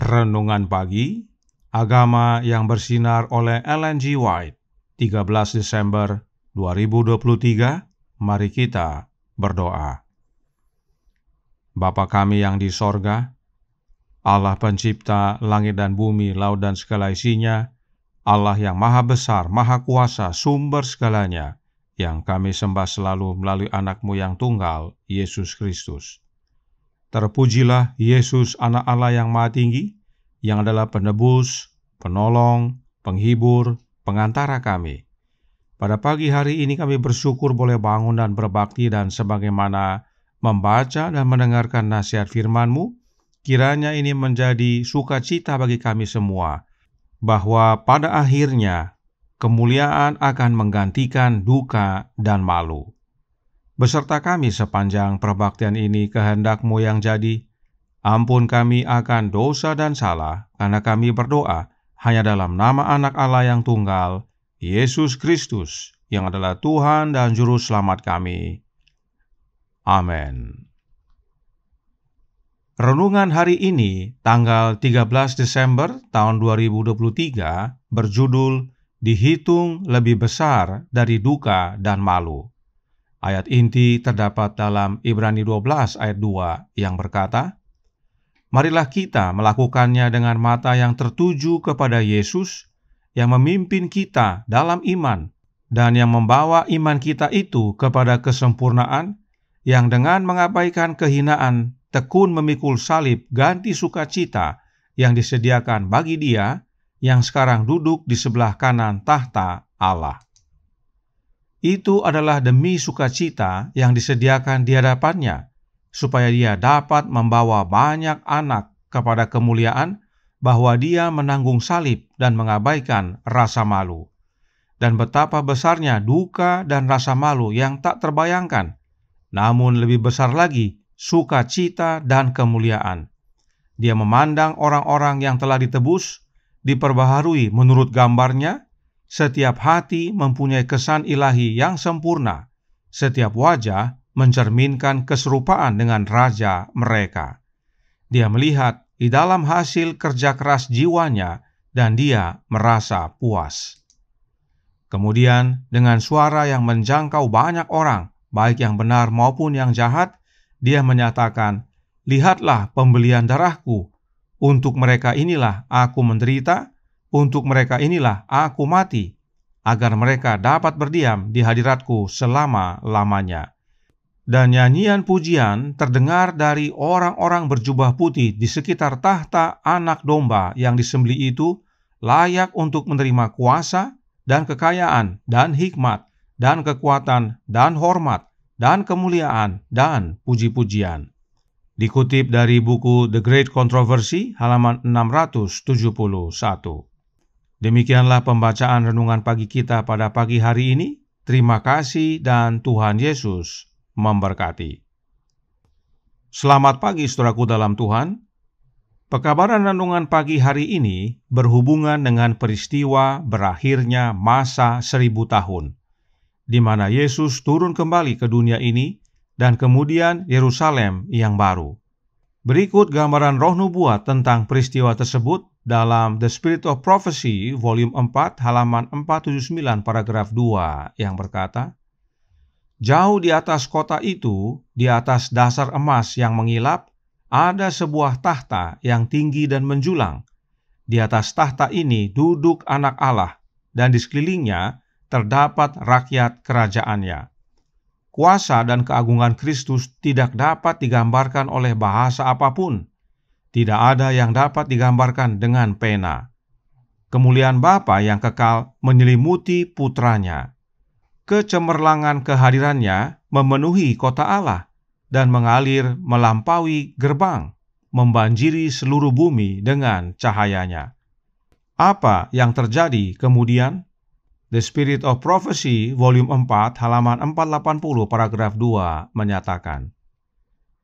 Renungan Pagi Agama yang bersinar oleh Ellen G. White 13 Desember 2023 Mari kita berdoa Bapa kami yang di sorga Allah pencipta langit dan bumi, laut dan segala isinya Allah yang maha besar, maha kuasa, sumber segalanya yang kami sembah selalu melalui anakmu yang tunggal, Yesus Kristus Terpujilah Yesus anak Allah yang maha tinggi, yang adalah penebus, penolong, penghibur, pengantara kami. Pada pagi hari ini kami bersyukur boleh bangun dan berbakti dan sebagaimana membaca dan mendengarkan nasihat firman-Mu, kiranya ini menjadi sukacita bagi kami semua, bahwa pada akhirnya kemuliaan akan menggantikan duka dan malu beserta kami sepanjang perbaktian ini kehendakmu yang jadi. Ampun kami akan dosa dan salah, karena kami berdoa hanya dalam nama anak Allah yang tunggal, Yesus Kristus, yang adalah Tuhan dan Juru Selamat kami. Amin. Renungan hari ini, tanggal 13 Desember tahun 2023, berjudul Dihitung Lebih Besar dari Duka dan Malu. Ayat inti terdapat dalam Ibrani 12 ayat 2 yang berkata, Marilah kita melakukannya dengan mata yang tertuju kepada Yesus yang memimpin kita dalam iman dan yang membawa iman kita itu kepada kesempurnaan yang dengan mengabaikan kehinaan tekun memikul salib ganti sukacita yang disediakan bagi dia yang sekarang duduk di sebelah kanan tahta Allah. Itu adalah demi sukacita yang disediakan di hadapannya, supaya dia dapat membawa banyak anak kepada kemuliaan bahwa dia menanggung salib dan mengabaikan rasa malu. Dan betapa besarnya duka dan rasa malu yang tak terbayangkan, namun lebih besar lagi sukacita dan kemuliaan. Dia memandang orang-orang yang telah ditebus, diperbaharui menurut gambarnya, setiap hati mempunyai kesan ilahi yang sempurna. Setiap wajah mencerminkan keserupaan dengan raja mereka. Dia melihat di dalam hasil kerja keras jiwanya dan dia merasa puas. Kemudian, dengan suara yang menjangkau banyak orang, baik yang benar maupun yang jahat, dia menyatakan, "Lihatlah pembelian darahku. Untuk mereka inilah aku menderita untuk mereka inilah aku mati, agar mereka dapat berdiam di hadiratku selama-lamanya. Dan nyanyian pujian terdengar dari orang-orang berjubah putih di sekitar tahta anak domba yang disembeli itu layak untuk menerima kuasa dan kekayaan dan hikmat dan kekuatan dan hormat dan kemuliaan dan puji-pujian. Dikutip dari buku The Great Controversy halaman 671. Demikianlah pembacaan renungan pagi kita pada pagi hari ini. Terima kasih dan Tuhan Yesus memberkati. Selamat pagi saudaraku dalam Tuhan. Pekabaran renungan pagi hari ini berhubungan dengan peristiwa berakhirnya masa seribu tahun, di mana Yesus turun kembali ke dunia ini dan kemudian Yerusalem yang baru. Berikut gambaran roh nubuat tentang peristiwa tersebut dalam The Spirit of Prophecy volume 4 halaman 479 paragraf 2 yang berkata, Jauh di atas kota itu, di atas dasar emas yang mengilap, ada sebuah tahta yang tinggi dan menjulang. Di atas tahta ini duduk anak Allah, dan di sekelilingnya terdapat rakyat kerajaannya. Kuasa dan keagungan Kristus tidak dapat digambarkan oleh bahasa apapun, tidak ada yang dapat digambarkan dengan pena. Kemuliaan Bapa yang kekal menyelimuti putranya. Kecemerlangan kehadirannya memenuhi kota Allah dan mengalir melampaui gerbang, membanjiri seluruh bumi dengan cahayanya. Apa yang terjadi kemudian? The Spirit of Prophecy, volume 4, halaman 480, paragraf 2, menyatakan,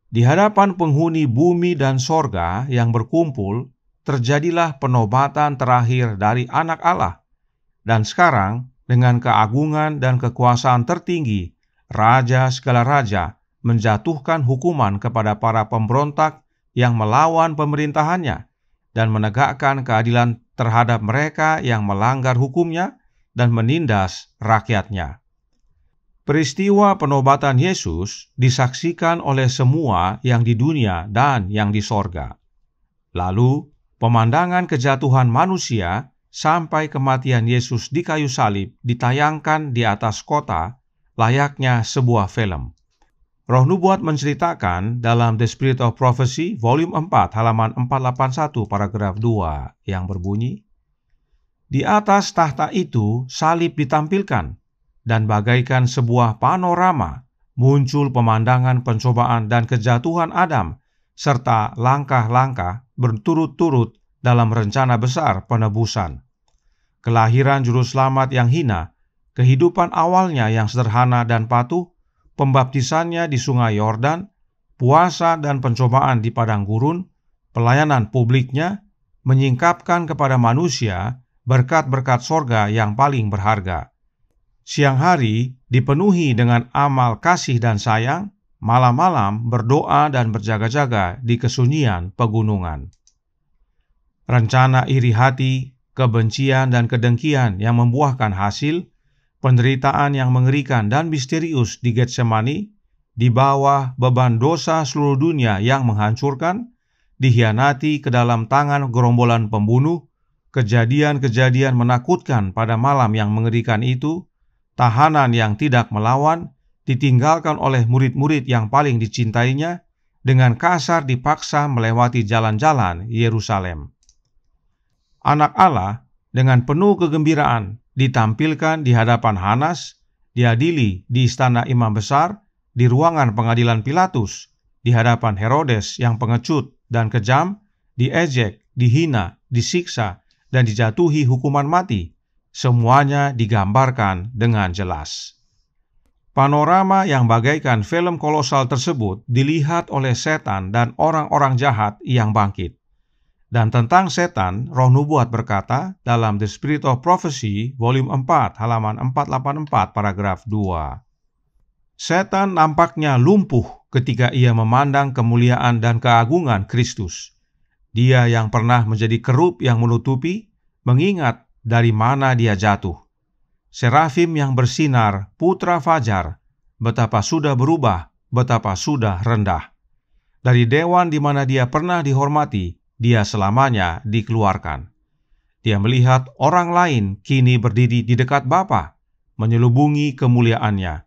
di hadapan penghuni bumi dan sorga yang berkumpul, terjadilah penobatan terakhir dari anak Allah. Dan sekarang, dengan keagungan dan kekuasaan tertinggi, Raja segala Raja menjatuhkan hukuman kepada para pemberontak yang melawan pemerintahannya dan menegakkan keadilan terhadap mereka yang melanggar hukumnya dan menindas rakyatnya. Peristiwa penobatan Yesus disaksikan oleh semua yang di dunia dan yang di sorga. Lalu, pemandangan kejatuhan manusia sampai kematian Yesus di kayu salib ditayangkan di atas kota layaknya sebuah film. Roh Nubuat menceritakan dalam The Spirit of Prophecy, volume 4, halaman 481, paragraf 2, yang berbunyi, Di atas tahta itu salib ditampilkan, dan bagaikan sebuah panorama muncul pemandangan pencobaan dan kejatuhan Adam serta langkah-langkah berturut-turut dalam rencana besar penebusan. Kelahiran juru selamat yang hina, kehidupan awalnya yang sederhana dan patuh, pembaptisannya di Sungai Yordan, puasa dan pencobaan di padang gurun, pelayanan publiknya menyingkapkan kepada manusia berkat-berkat sorga yang paling berharga. Siang hari dipenuhi dengan amal kasih dan sayang, malam-malam berdoa dan berjaga-jaga di kesunyian pegunungan. Rencana iri hati, kebencian dan kedengkian yang membuahkan hasil, penderitaan yang mengerikan dan misterius di Getsemani, di bawah beban dosa seluruh dunia yang menghancurkan, dihianati ke dalam tangan gerombolan pembunuh, kejadian-kejadian menakutkan pada malam yang mengerikan itu, tahanan yang tidak melawan ditinggalkan oleh murid-murid yang paling dicintainya dengan kasar dipaksa melewati jalan-jalan Yerusalem. Anak Allah dengan penuh kegembiraan ditampilkan di hadapan Hanas, diadili di istana imam besar, di ruangan pengadilan Pilatus, di hadapan Herodes yang pengecut dan kejam, diejek, dihina, disiksa, dan dijatuhi hukuman mati semuanya digambarkan dengan jelas. Panorama yang bagaikan film kolosal tersebut dilihat oleh setan dan orang-orang jahat yang bangkit. Dan tentang setan, roh nubuat berkata dalam The Spirit of Prophecy, volume 4, halaman 484, paragraf 2. Setan nampaknya lumpuh ketika ia memandang kemuliaan dan keagungan Kristus. Dia yang pernah menjadi kerup yang menutupi, mengingat dari mana dia jatuh. Serafim yang bersinar, putra fajar, betapa sudah berubah, betapa sudah rendah. Dari dewan di mana dia pernah dihormati, dia selamanya dikeluarkan. Dia melihat orang lain kini berdiri di dekat Bapa, menyelubungi kemuliaannya.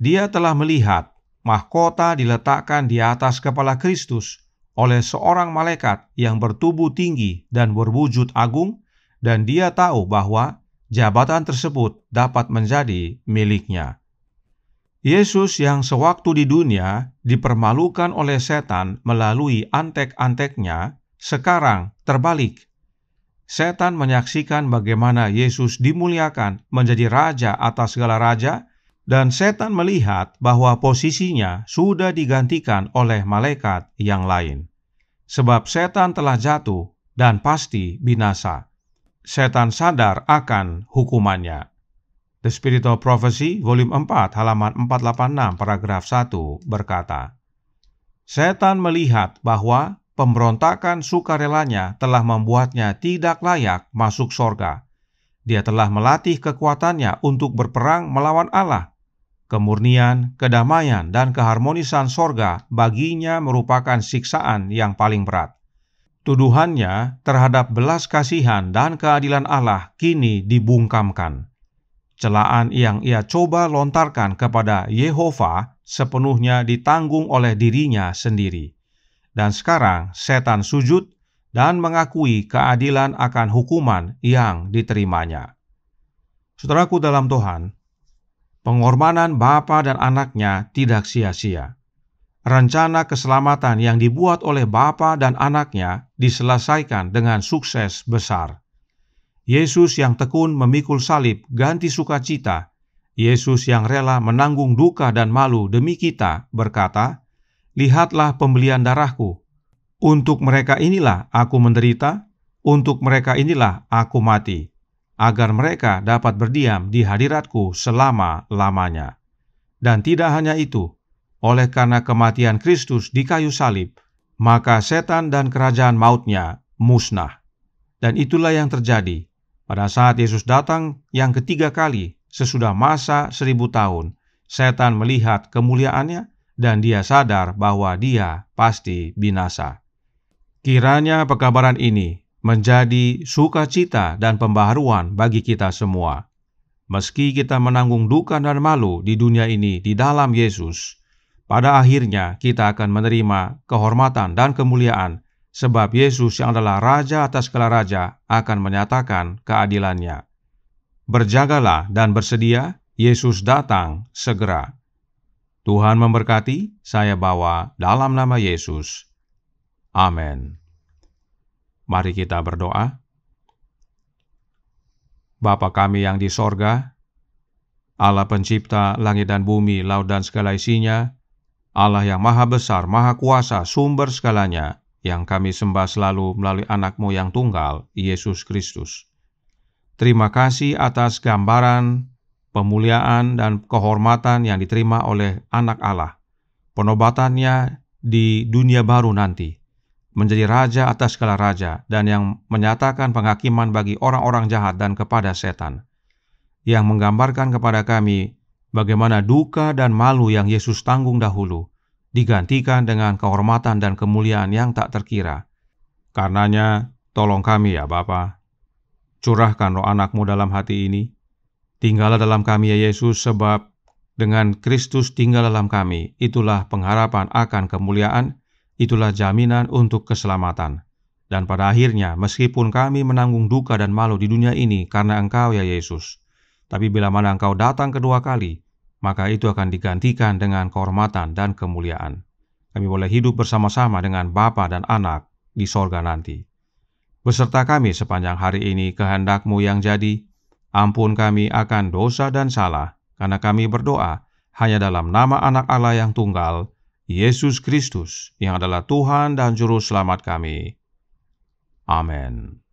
Dia telah melihat mahkota diletakkan di atas kepala Kristus oleh seorang malaikat yang bertubuh tinggi dan berwujud agung dan dia tahu bahwa jabatan tersebut dapat menjadi miliknya. Yesus yang sewaktu di dunia dipermalukan oleh setan melalui antek-anteknya, sekarang terbalik. Setan menyaksikan bagaimana Yesus dimuliakan menjadi raja atas segala raja, dan setan melihat bahwa posisinya sudah digantikan oleh malaikat yang lain, sebab setan telah jatuh dan pasti binasa setan sadar akan hukumannya. The Spirit of Prophecy, volume 4, halaman 486, paragraf 1, berkata, Setan melihat bahwa pemberontakan sukarelanya telah membuatnya tidak layak masuk sorga. Dia telah melatih kekuatannya untuk berperang melawan Allah. Kemurnian, kedamaian, dan keharmonisan sorga baginya merupakan siksaan yang paling berat tuduhannya terhadap belas kasihan dan keadilan Allah kini dibungkamkan. Celaan yang ia coba lontarkan kepada Yehova sepenuhnya ditanggung oleh dirinya sendiri. Dan sekarang setan sujud dan mengakui keadilan akan hukuman yang diterimanya. Saudaraku dalam Tuhan, pengorbanan Bapa dan anaknya tidak sia-sia rencana keselamatan yang dibuat oleh Bapa dan anaknya diselesaikan dengan sukses besar. Yesus yang tekun memikul salib ganti sukacita, Yesus yang rela menanggung duka dan malu demi kita berkata, Lihatlah pembelian darahku, untuk mereka inilah aku menderita, untuk mereka inilah aku mati, agar mereka dapat berdiam di hadiratku selama-lamanya. Dan tidak hanya itu, oleh karena kematian Kristus di kayu salib, maka setan dan kerajaan mautnya musnah. Dan itulah yang terjadi pada saat Yesus datang yang ketiga kali sesudah masa seribu tahun. Setan melihat kemuliaannya dan dia sadar bahwa dia pasti binasa. Kiranya pekabaran ini menjadi sukacita dan pembaharuan bagi kita semua. Meski kita menanggung duka dan malu di dunia ini di dalam Yesus, pada akhirnya kita akan menerima kehormatan dan kemuliaan sebab Yesus yang adalah Raja atas segala Raja akan menyatakan keadilannya. Berjagalah dan bersedia, Yesus datang segera. Tuhan memberkati, saya bawa dalam nama Yesus. Amin. Mari kita berdoa. Bapa kami yang di sorga, Allah pencipta langit dan bumi, laut dan segala isinya, Allah yang maha besar, maha kuasa, sumber segalanya, yang kami sembah selalu melalui anakmu yang tunggal, Yesus Kristus. Terima kasih atas gambaran, pemuliaan, dan kehormatan yang diterima oleh anak Allah. Penobatannya di dunia baru nanti. Menjadi raja atas segala raja dan yang menyatakan penghakiman bagi orang-orang jahat dan kepada setan. Yang menggambarkan kepada kami bagaimana duka dan malu yang Yesus tanggung dahulu digantikan dengan kehormatan dan kemuliaan yang tak terkira. Karenanya, tolong kami ya Bapa, curahkan roh anakmu dalam hati ini, tinggallah dalam kami ya Yesus sebab dengan Kristus tinggal dalam kami, itulah pengharapan akan kemuliaan, itulah jaminan untuk keselamatan. Dan pada akhirnya, meskipun kami menanggung duka dan malu di dunia ini karena Engkau ya Yesus, tapi bila mana engkau datang kedua kali, maka itu akan digantikan dengan kehormatan dan kemuliaan. Kami boleh hidup bersama-sama dengan Bapa dan Anak di sorga nanti. Beserta kami sepanjang hari ini kehendakmu yang jadi, ampun kami akan dosa dan salah, karena kami berdoa hanya dalam nama anak Allah yang tunggal, Yesus Kristus, yang adalah Tuhan dan Juru Selamat kami. Amin.